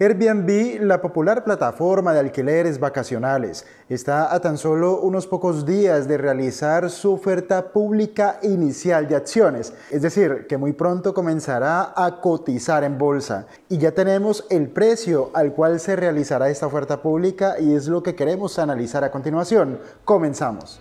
Airbnb, la popular plataforma de alquileres vacacionales, está a tan solo unos pocos días de realizar su oferta pública inicial de acciones, es decir, que muy pronto comenzará a cotizar en bolsa. Y ya tenemos el precio al cual se realizará esta oferta pública y es lo que queremos analizar a continuación. Comenzamos.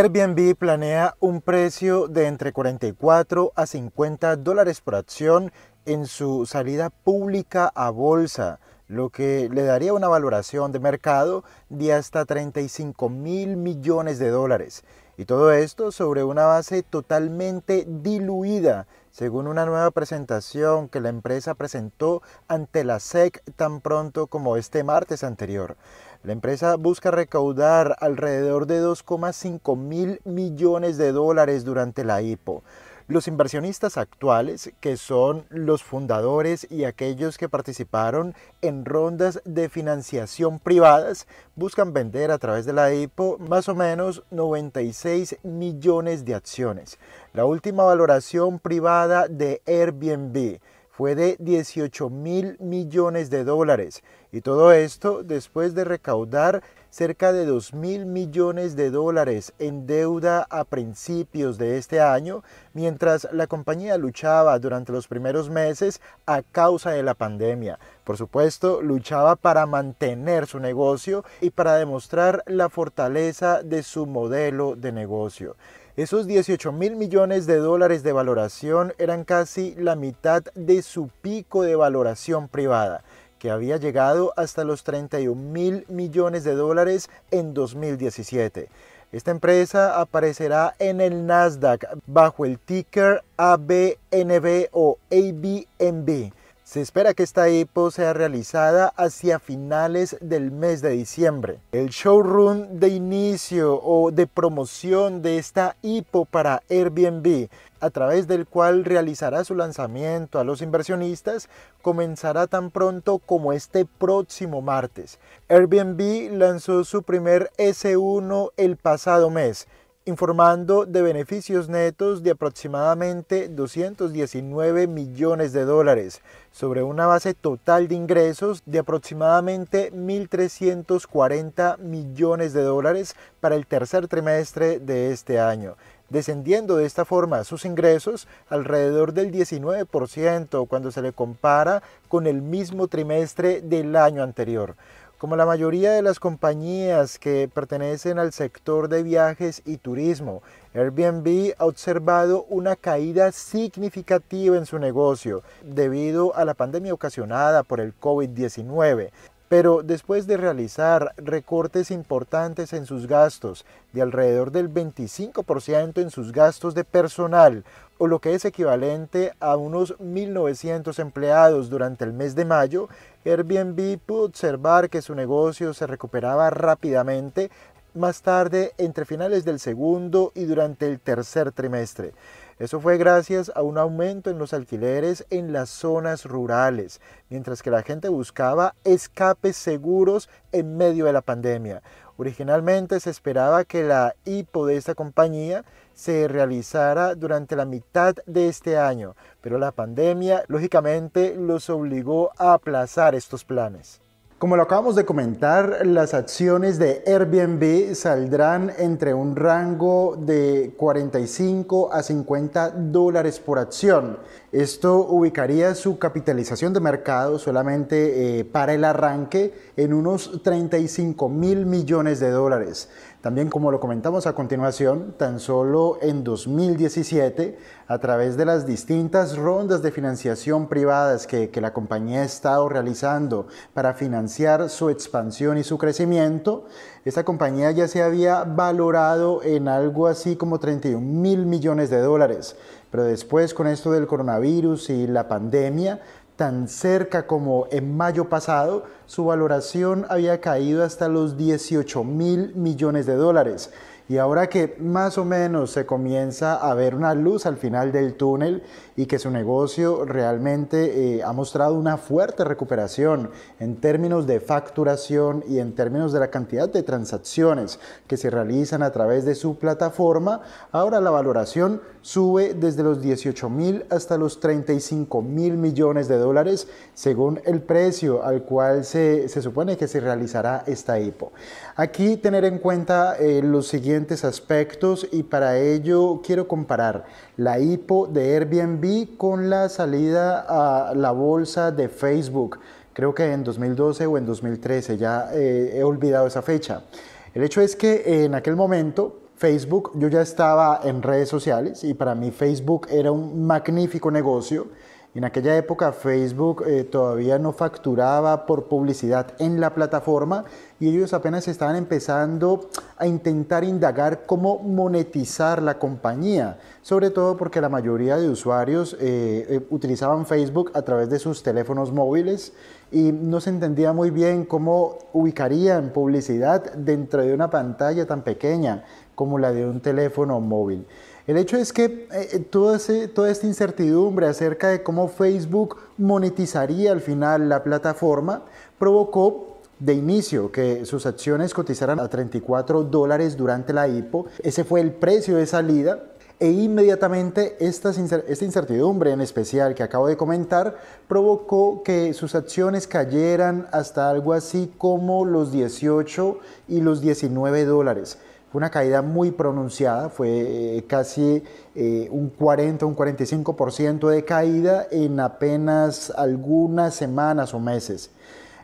Airbnb planea un precio de entre 44 a 50 dólares por acción en su salida pública a bolsa, lo que le daría una valoración de mercado de hasta 35 mil millones de dólares. Y todo esto sobre una base totalmente diluida, según una nueva presentación que la empresa presentó ante la SEC tan pronto como este martes anterior. La empresa busca recaudar alrededor de 2,5 mil millones de dólares durante la IPO. Los inversionistas actuales, que son los fundadores y aquellos que participaron en rondas de financiación privadas, buscan vender a través de la IPO más o menos 96 millones de acciones. La última valoración privada de Airbnb fue de 18 mil millones de dólares. Y todo esto después de recaudar cerca de 2 mil millones de dólares en deuda a principios de este año, mientras la compañía luchaba durante los primeros meses a causa de la pandemia. Por supuesto, luchaba para mantener su negocio y para demostrar la fortaleza de su modelo de negocio. Esos 18 mil millones de dólares de valoración eran casi la mitad de su pico de valoración privada, que había llegado hasta los 31 mil millones de dólares en 2017. Esta empresa aparecerá en el Nasdaq bajo el ticker ABNB o ABNB se espera que esta IPO e sea realizada hacia finales del mes de diciembre. El showroom de inicio o de promoción de esta IPO e para Airbnb, a través del cual realizará su lanzamiento a los inversionistas, comenzará tan pronto como este próximo martes. Airbnb lanzó su primer S1 el pasado mes informando de beneficios netos de aproximadamente 219 millones de dólares sobre una base total de ingresos de aproximadamente 1.340 millones de dólares para el tercer trimestre de este año descendiendo de esta forma sus ingresos alrededor del 19% cuando se le compara con el mismo trimestre del año anterior. Como la mayoría de las compañías que pertenecen al sector de viajes y turismo, Airbnb ha observado una caída significativa en su negocio debido a la pandemia ocasionada por el COVID-19 pero después de realizar recortes importantes en sus gastos, de alrededor del 25% en sus gastos de personal, o lo que es equivalente a unos 1.900 empleados durante el mes de mayo, Airbnb pudo observar que su negocio se recuperaba rápidamente más tarde entre finales del segundo y durante el tercer trimestre. Eso fue gracias a un aumento en los alquileres en las zonas rurales, mientras que la gente buscaba escapes seguros en medio de la pandemia. Originalmente se esperaba que la IPO de esta compañía se realizara durante la mitad de este año, pero la pandemia lógicamente los obligó a aplazar estos planes. Como lo acabamos de comentar, las acciones de Airbnb saldrán entre un rango de 45 a 50 dólares por acción. Esto ubicaría su capitalización de mercado solamente eh, para el arranque en unos 35 mil millones de dólares. También, como lo comentamos a continuación, tan solo en 2017, a través de las distintas rondas de financiación privadas que, la compañía ha estado realizando para financiar su expansión y su crecimiento, esta compañía ya se había valorado en algo así como 31 mil millones de dólares. Pero después, con esto del coronavirus y la pandemia, tan cerca como en mayo pasado, su valoración había caído hasta los 18 mil millones de dólares y ahora que más o menos se comienza a ver una luz al final del túnel y que su negocio realmente eh, ha mostrado una fuerte recuperación en términos de facturación y en términos de la cantidad de transacciones que se realizan a través de su plataforma, ahora la valoración sube desde los 18 mil hasta los 35 mil millones de dólares según el precio al cual se, supone que se realizará esta IPO. E Aquí tener en cuenta eh, los siguientes aspectos y para ello quiero comparar la IPO de Airbnb con la salida a la bolsa de Facebook. Creo que en 2012 o en 2013, ya eh, he olvidado esa fecha. El hecho es que en aquel momento Facebook, yo ya estaba en redes sociales y para mí Facebook era un magnífico negocio en aquella época Facebook eh, todavía no facturaba por publicidad en la plataforma y ellos apenas estaban empezando a intentar indagar cómo monetizar la compañía, sobre todo porque la mayoría de usuarios eh, eh, utilizaban Facebook a través de sus teléfonos móviles y no se entendía muy bien cómo ubicarían publicidad dentro de una pantalla tan pequeña como la de un teléfono móvil. El hecho es que eh, eh, toda esta incertidumbre acerca de cómo Facebook monetizaría al final la plataforma provocó de inicio que sus acciones cotizaran a 34 dólares durante la IPO. Ese fue el precio de salida e inmediatamente esta, incertidumbre en especial que acabo de comentar provocó que sus acciones cayeran hasta algo así como los 18 y los 19 dólares. Fue una caída muy pronunciada, fue eh, casi eh, un 40, un 45% de caída en apenas algunas semanas o meses.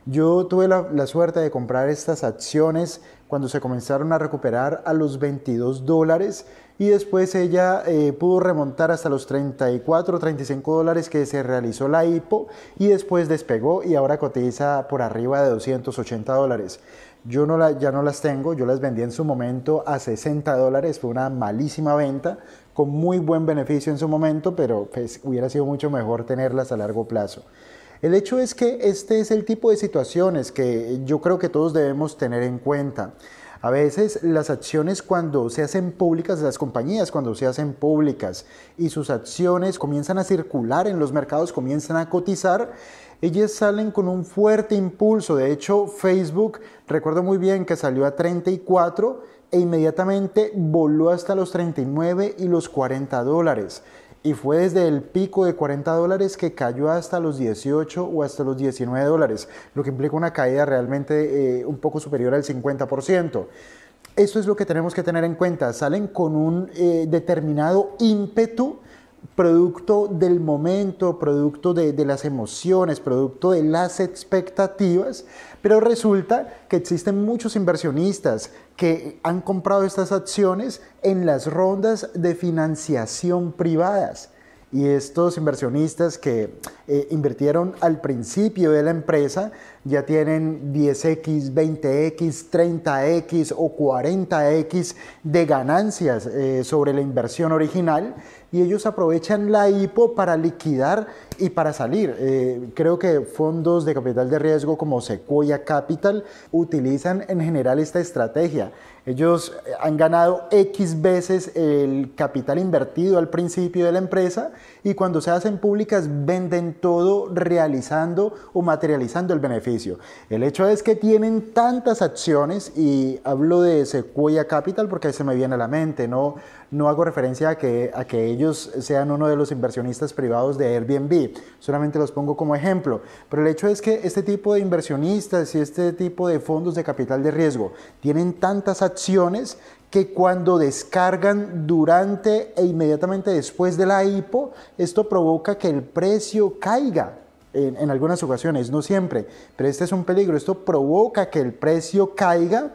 Yo tuve la, suerte de comprar estas acciones cuando se comenzaron a recuperar a los 22 dólares y después ella eh, pudo remontar hasta los 34, 35 dólares que se realizó la IPO y después despegó y ahora cotiza por arriba de 280 dólares. Yo no la, ya no las tengo, yo las vendí en su momento a 60 dólares, fue una malísima venta, con muy buen beneficio en su momento, pero pues, hubiera sido mucho mejor tenerlas a largo plazo. El hecho es que este es el tipo de situaciones que yo creo que todos debemos tener en cuenta. A veces las acciones cuando se hacen públicas, las compañías cuando se hacen públicas y sus acciones comienzan a circular en los mercados, comienzan a cotizar, ellas salen con un fuerte impulso. De hecho, Facebook, recuerdo muy bien que salió a 34 e inmediatamente voló hasta los 39 y los 40 dólares. Y fue desde el pico de 40 dólares que cayó hasta los 18 o hasta los 19 dólares, lo que implica una caída realmente eh, un poco superior al 50%. Esto es lo que tenemos que tener en cuenta. Salen con un eh, determinado ímpetu producto del momento, producto de, las emociones, producto de las expectativas, pero resulta que existen muchos inversionistas que han comprado estas acciones en las rondas de financiación privadas. Y estos inversionistas que eh, invirtieron al principio de la empresa ya tienen 10x, 20x, 30x o 40x de ganancias eh, sobre la inversión original y ellos aprovechan la hipo para liquidar y para salir. Eh, creo que fondos de capital de riesgo como Sequoia Capital utilizan en general esta estrategia. Ellos eh, han ganado X veces el capital invertido al principio de la empresa y cuando se hacen públicas venden todo realizando o materializando el beneficio. El hecho es que tienen tantas acciones y hablo de Sequoia Capital porque se me viene a la mente, ¿no? no hago referencia a que, a que ellos sean uno de los inversionistas privados de Airbnb, solamente los pongo como ejemplo. Pero el hecho es que este tipo de inversionistas y este tipo de fondos de capital de riesgo tienen tantas acciones que cuando descargan durante e inmediatamente después de la IPO, esto provoca que el precio caiga. En, en, algunas ocasiones, no siempre, pero este es un peligro. Esto provoca que el precio caiga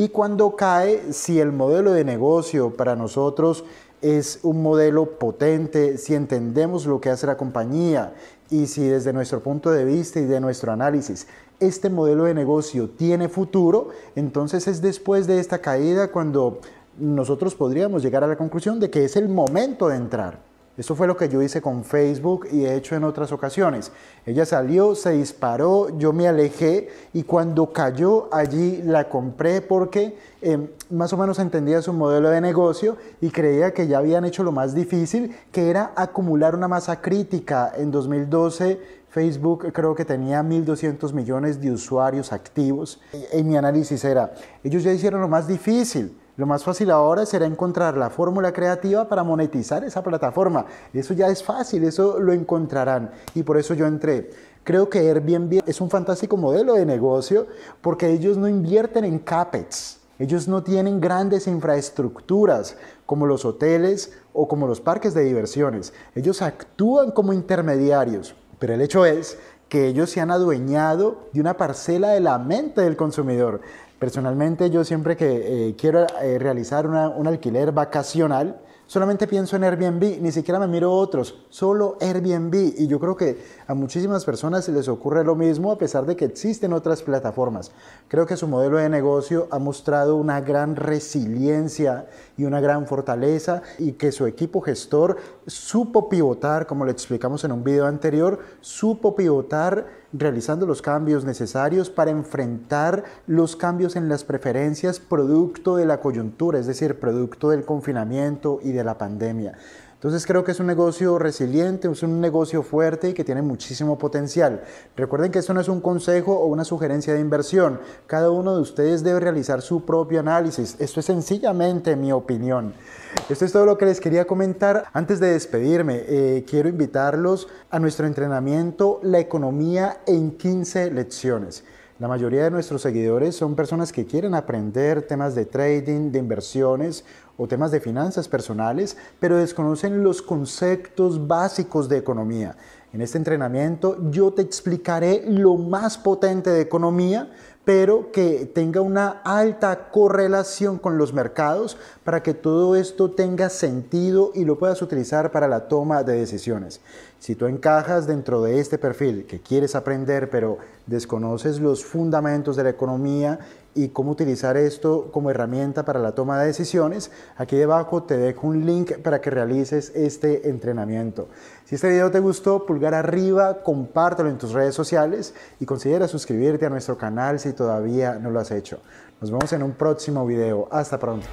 y cuando cae, si el modelo de negocio para nosotros es un modelo potente, si entendemos lo que hace la compañía y si desde nuestro punto de vista y de nuestro análisis este modelo de negocio tiene futuro, entonces es después de esta caída cuando nosotros podríamos llegar a la conclusión de que es el momento de entrar eso fue lo que yo hice con Facebook y he hecho en otras ocasiones. Ella salió, se disparó, yo me alejé y cuando cayó allí la compré porque eh, más o menos entendía su modelo de negocio y creía que ya habían hecho lo más difícil, que era acumular una masa crítica. En 2012 Facebook creo que tenía 1.200 millones de usuarios activos en mi análisis era, ellos ya hicieron lo más difícil lo más fácil ahora será encontrar la fórmula creativa para monetizar esa plataforma. Eso ya es fácil, eso lo encontrarán. Y por eso yo entré. Creo que Airbnb es un fantástico modelo de negocio porque ellos no invierten en CAPEX. Ellos no tienen grandes infraestructuras como los hoteles o como los parques de diversiones. Ellos actúan como intermediarios. Pero el hecho es que ellos se han adueñado de una parcela de la mente del consumidor. Personalmente yo siempre que eh, quiero eh, realizar un alquiler vacacional, solamente pienso en Airbnb, ni siquiera me miro otros, solo Airbnb. Y yo creo que a muchísimas personas les ocurre lo mismo a pesar de que existen otras plataformas. Creo que su modelo de negocio ha mostrado una gran resiliencia y una gran fortaleza y que su equipo gestor supo pivotar, como le explicamos en un video anterior, supo pivotar realizando los cambios necesarios para enfrentar los cambios en las preferencias producto de la coyuntura, es decir, producto del confinamiento y de la pandemia. Entonces creo que es un negocio resiliente, es un negocio fuerte y que tiene muchísimo potencial. Recuerden que esto no es un consejo o una sugerencia de inversión. Cada uno de ustedes debe realizar su propio análisis. Esto es sencillamente mi opinión. Esto es todo lo que les quería comentar. Antes de despedirme, eh, quiero invitarlos a nuestro entrenamiento La economía en 15 lecciones. La mayoría de nuestros seguidores son personas que quieren aprender temas de trading, de inversiones o temas de finanzas personales, pero desconocen los conceptos básicos de economía. En este entrenamiento yo te explicaré lo más potente de economía pero que tenga una alta correlación con los mercados para que todo esto tenga sentido y lo puedas utilizar para la toma de decisiones. Si tú encajas dentro de este perfil que quieres aprender pero desconoces los fundamentos de la economía y cómo utilizar esto como herramienta para la toma de decisiones, aquí debajo te dejo un link para que realices este entrenamiento. Si este video te gustó, pulgar arriba, compártelo en tus redes sociales y considera suscribirte a nuestro canal si todavía no lo has hecho. Nos vemos en un próximo video. Hasta pronto.